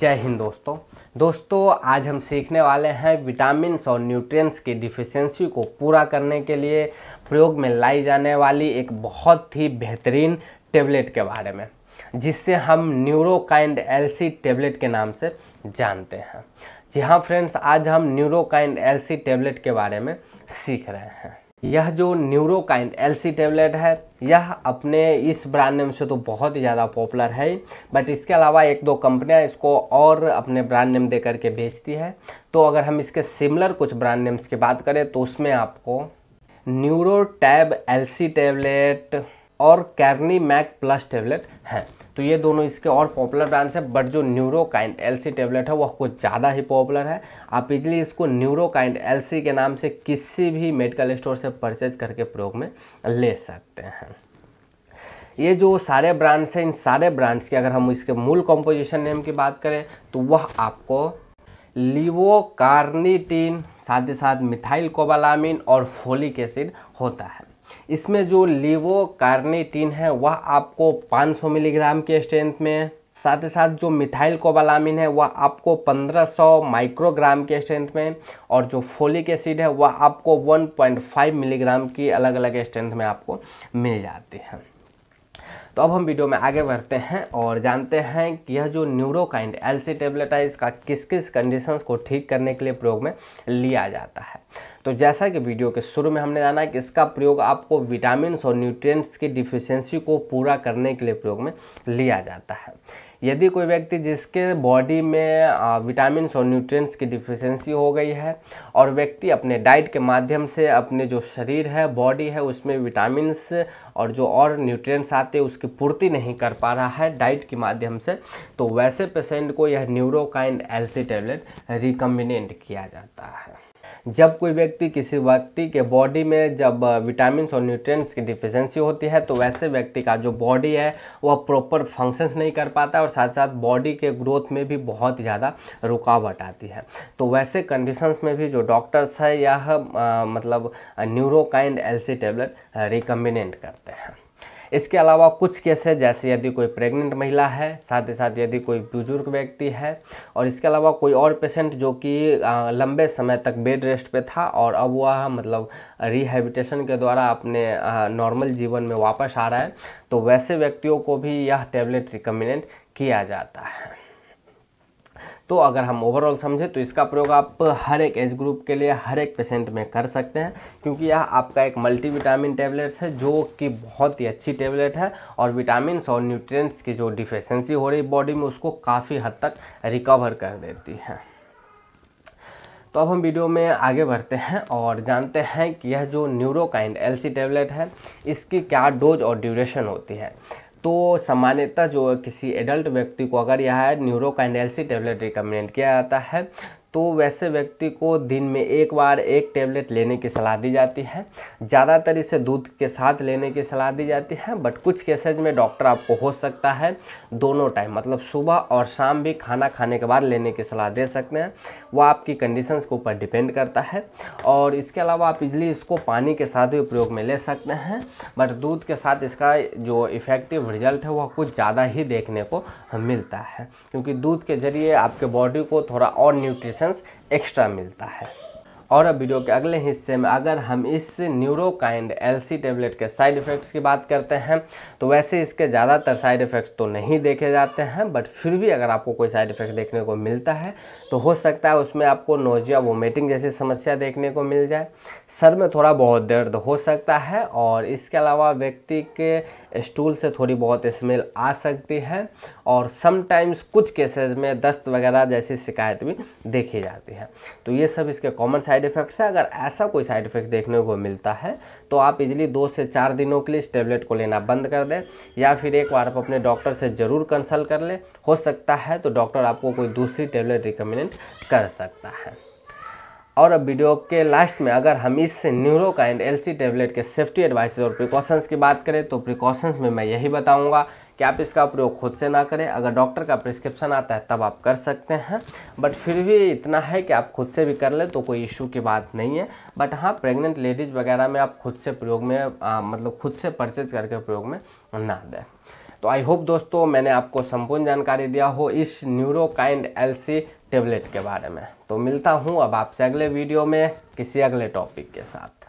जय हिंद दोस्तों दोस्तों आज हम सीखने वाले हैं विटामिन और न्यूट्रिएंट्स की डिफिशेंसी को पूरा करने के लिए प्रयोग में लाई जाने वाली एक बहुत ही बेहतरीन टेबलेट के बारे में जिससे हम न्यूरोकाइंड एलसी टेबलेट के नाम से जानते हैं जी हाँ फ्रेंड्स आज हम न्यूरोकाइंड एलसी टेबलेट के बारे में सीख रहे हैं यह जो न्यूरोकाइन एलसी टेबलेट है यह अपने इस ब्रांड नेम से तो बहुत ही ज़्यादा पॉपुलर है बट इसके अलावा एक दो कंपनियां इसको और अपने ब्रांड नेम दे करके बेचती है तो अगर हम इसके सिमिलर कुछ ब्रांड नेम्स की बात करें तो उसमें आपको न्यूरो टैब एलसी टेबलेट और कैरनी मैक प्लस टेबलेट हैं तो ये दोनों इसके और पॉपुलर ब्रांड्स हैं बट जो न्यूरोकाइन एलसी टेबलेट है वह कुछ ज़्यादा ही पॉपुलर है आप इजली इसको न्यूरोकाइन एलसी के नाम से किसी भी मेडिकल स्टोर से परचेज करके प्रयोग में ले सकते हैं ये जो सारे ब्रांड्स हैं इन सारे ब्रांड्स की अगर हम इसके मूल कॉम्पोजिशन नेम की बात करें तो वह आपको लिवोकार्निटीन साथ ही साथ मिथाइल कोबालामिन और फोलिक एसिड होता है इसमें जो लेवो कार्नेटीन है वह आपको 500 मिलीग्राम के स्ट्रेंथ में साथ ही साथ जो मिथाइल कोबालामिन है वह आपको 1500 माइक्रोग्राम के स्ट्रेंथ में और जो फोलिक एसिड है वह आपको 1.5 मिलीग्राम की अलग अलग स्ट्रेंथ में आपको मिल जाती है तो अब हम वीडियो में आगे बढ़ते हैं और जानते हैं कि यह जो न्यूरोकाइंड एल सी टेबलेट है इसका किस किस कंडीशंस को ठीक करने के लिए प्रयोग में लिया जाता है तो जैसा कि वीडियो के शुरू में हमने जाना कि इसका प्रयोग आपको विटामिन और न्यूट्रिएंट्स की डिफिशेंसी को पूरा करने के लिए प्रयोग में लिया जाता है यदि कोई व्यक्ति जिसके बॉडी में विटामिन और न्यूट्रिएंट्स की डिफिशेंसी हो गई है और व्यक्ति अपने डाइट के माध्यम से अपने जो शरीर है बॉडी है उसमें विटामिन और जो और न्यूट्रिएंट्स आते हैं उसकी पूर्ति नहीं कर पा रहा है डाइट के माध्यम से तो वैसे पेशेंट को यह न्यूरोकाइन एलसी टेबलेट रिकम्बिनेंट किया जाता है जब कोई व्यक्ति किसी व्यक्ति के बॉडी में जब विटामिन और न्यूट्रिएंट्स की डिफिशेंसी होती है तो वैसे व्यक्ति का जो बॉडी है वह प्रॉपर फंक्शंस नहीं कर पाता और साथ साथ बॉडी के ग्रोथ में भी बहुत ज़्यादा रुकावट आती है तो वैसे कंडीशंस में भी जो डॉक्टर्स है यह मतलब न्यूरोकाइंड एलसी टेबलेट रिकम्बिनेंट करते हैं इसके अलावा कुछ केस है जैसे यदि कोई प्रेग्नेंट महिला है साथ ही साथ यदि कोई बुजुर्ग व्यक्ति है और इसके अलावा कोई और पेशेंट जो कि लंबे समय तक बेड रेस्ट पे था और अब वह मतलब रिहेबिटेशन के द्वारा अपने नॉर्मल जीवन में वापस आ रहा है तो वैसे व्यक्तियों को भी यह टेबलेट रिकमेंडेड किया जाता है तो अगर हम ओवरऑल समझें तो इसका प्रयोग आप हर एक एज ग्रुप के लिए हर एक पेशेंट में कर सकते हैं क्योंकि यह आपका एक मल्टीविटामिन टेबलेट्स है जो कि बहुत ही अच्छी टेबलेट है और विटामिन और न्यूट्रिएंट्स की जो डिफिशेंसी हो रही बॉडी में उसको काफ़ी हद तक रिकवर कर देती है तो अब हम वीडियो में आगे बढ़ते हैं और जानते हैं कि यह जो न्यूरोकाइंड एलसी टेबलेट है इसकी क्या डोज और ड्यूरेशन होती है तो सामान्यतः जो किसी एडल्ट व्यक्ति को अगर यह न्यूरो टेबलेट रिकमेंड किया जाता है तो वैसे व्यक्ति को दिन में एक बार एक टेबलेट लेने की सलाह दी जाती है ज़्यादातर इसे दूध के साथ लेने की सलाह दी जाती है बट कुछ केसेज में डॉक्टर आपको हो सकता है दोनों टाइम मतलब सुबह और शाम भी खाना खाने के बाद लेने की सलाह दे सकते हैं वो आपकी कंडीशन के ऊपर डिपेंड करता है और इसके अलावा आप इजली इसको पानी के साथ भी प्रयोग में ले सकते हैं बट दूध के साथ इसका जो इफ़ेक्टिव रिजल्ट है वह कुछ ज़्यादा ही देखने को मिलता है क्योंकि दूध के ज़रिए आपके बॉडी को थोड़ा और न्यूट्रिशन सेंस एक्स्ट्रा मिलता है और अब वीडियो के अगले हिस्से में अगर हम इस न्यूरोकाइंड एलसी टेबलेट के साइड इफ़ेक्ट्स की बात करते हैं तो वैसे इसके ज़्यादातर साइड इफ़ेक्ट्स तो नहीं देखे जाते हैं बट फिर भी अगर आपको कोई साइड इफ़ेक्ट देखने को मिलता है तो हो सकता है उसमें आपको नोजिया वोमिटिंग जैसी समस्या देखने को मिल जाए सर में थोड़ा बहुत दर्द हो सकता है और इसके अलावा व्यक्ति के स्टूल से थोड़ी बहुत स्मेल आ सकती है और समटाइम्स कुछ केसेस में दस्त वगैरह जैसी शिकायत भी देखी जाती है तो ये सब इसके कॉमन साइड इफ़ेक्ट्स है अगर ऐसा कोई साइड इफ़ेक्ट देखने को मिलता है तो आप इजली दो से चार दिनों के लिए इस टेबलेट को लेना बंद कर दें या फिर एक बार आप अपने डॉक्टर से ज़रूर कंसल्ट कर लें हो सकता है तो डॉक्टर आपको कोई दूसरी टेबलेट रिकमेंड कर सकता है और अब वीडियो के लास्ट में अगर हम इस Neurokind L tablet के सेफ्टी एडवाइस और प्रिकॉशंस की बात करें तो प्रिकॉशंस में मैं यही बताऊंगा कि आप इसका प्रयोग खुद से ना करें अगर डॉक्टर का प्रिस्क्रिप्शन आता है तब आप कर सकते हैं बट फिर भी इतना है कि आप खुद से भी कर लें तो कोई इशू की बात नहीं है बट हाँ प्रेग्नेंट लेडीज़ वगैरह में आप खुद से प्रयोग में आ, मतलब खुद से परचेज करके प्रयोग में ना दें तो आई होप दोस्तों मैंने आपको संपूर्ण जानकारी दिया हो इस न्यूरोकाइंड एलसी टेबलेट के बारे में तो मिलता हूँ अब आपसे अगले वीडियो में किसी अगले टॉपिक के साथ